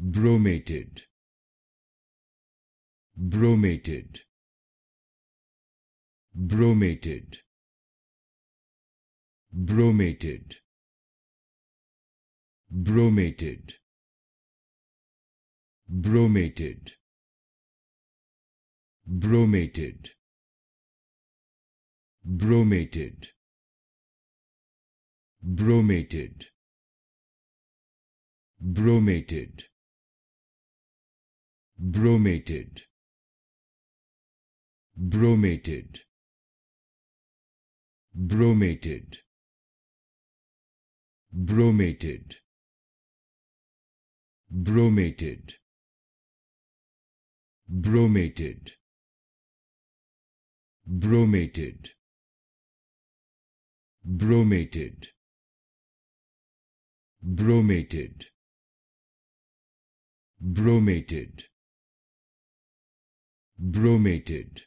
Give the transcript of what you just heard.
bromated bromated bromated bromated bromated bromated bromated bromated bromated bromated bromated bromated bromated bromated bromated bromated bromated bromated bromated bromated bromated